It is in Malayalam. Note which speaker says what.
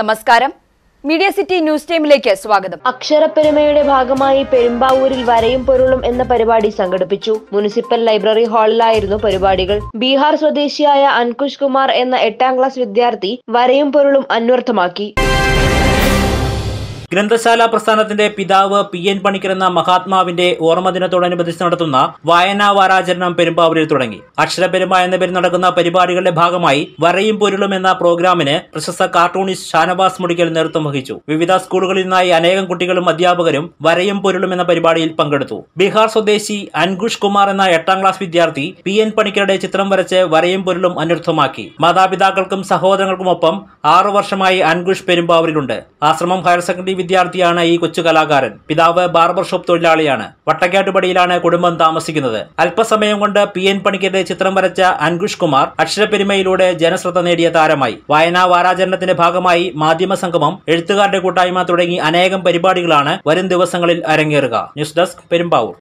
Speaker 1: നമസ്കാരം മീഡിയ സിറ്റി ന്യൂസ് ടൈമിലേക്ക് സ്വാഗതം അക്ഷരപ്പെരുമയുടെ ഭാഗമായി പെരുമ്പാവൂരിൽ വരയും പൊരുളും എന്ന പരിപാടി സംഘടിപ്പിച്ചു മുനിസിപ്പൽ ലൈബ്രറി ഹാളിലായിരുന്നു പരിപാടികൾ ബീഹാർ സ്വദേശിയായ അൻകുഷ് കുമാർ എന്ന എട്ടാം ക്ലാസ് വിദ്യാർത്ഥി വരയും പൊരുളും അന്വർത്ഥമാക്കി
Speaker 2: ഗ്രന്ഥശാല പ്രസ്ഥാനത്തിന്റെ പിതാവ് പി എൻ പണിക്കർ എന്ന മഹാത്മാവിന്റെ ഓർമ്മദിനത്തോടനുബന്ധിച്ച് നടത്തുന്ന വായനാ വാരാചരണം പെരുമ്പാവൂരിൽ തുടങ്ങി അക്ഷരപെരുമ എന്ന പേരിൽ നടക്കുന്ന പരിപാടികളുടെ ഭാഗമായി വരയും പൊരുളും എന്ന പ്രോഗ്രാമിന് പ്രശസ്ത കാർട്ടൂണിസ്റ്റ് ഷാനവാസ് മുടിക്കൽ നേതൃത്വം വഹിച്ചു വിവിധ സ്കൂളുകളിൽ നിന്നായി അനേകം കുട്ടികളും അധ്യാപകരും വരയും പൊരുളും എന്ന പരിപാടിയിൽ പങ്കെടുത്തു ബീഹാർ സ്വദേശി അൻകുഷ് കുമാർ എന്ന എട്ടാം ക്ലാസ് വിദ്യാർത്ഥി പി എൻ പണിക്കരുടെ ചിത്രം വരച്ച് വരയും പൊരുളും അന്വർത്ഥമാക്കി മാതാപിതാക്കൾക്കും സഹോദരങ്ങൾക്കുമൊപ്പം ആറു വർഷമായി അൻകുഷ് പെരുമ്പാവൂരിലുണ്ട് ആശ്രമം ഹയർ സെക്കൻഡറി വിദ്യാർത്ഥിയാണ് ഈ കൊച്ചു കലാകാരൻ പിതാവ് ബാർബർ ഷോപ്പ് തൊഴിലാളിയാണ് വട്ടക്കാട്ടുപടിയിലാണ് കുടുംബം താമസിക്കുന്നത് അല്പസമയം കൊണ്ട് പി എൻ പണിക്കരുടെ ചിത്രം വരച്ച അൻകുഷ് കുമാർ അക്ഷരപ്പെരുമയിലൂടെ ജനശ്രദ്ധ നേടിയ താരമായി വായനാ വാരാചരണത്തിന്റെ ഭാഗമായി മാധ്യമ സംഗമം എഴുത്തുകാരുടെ കൂട്ടായ്മ തുടങ്ങി അനേകം പരിപാടികളാണ് വരും ദിവസങ്ങളിൽ അരങ്ങേറുക ന്യൂസ് ഡെസ്ക് പെരുമ്പാവൂർ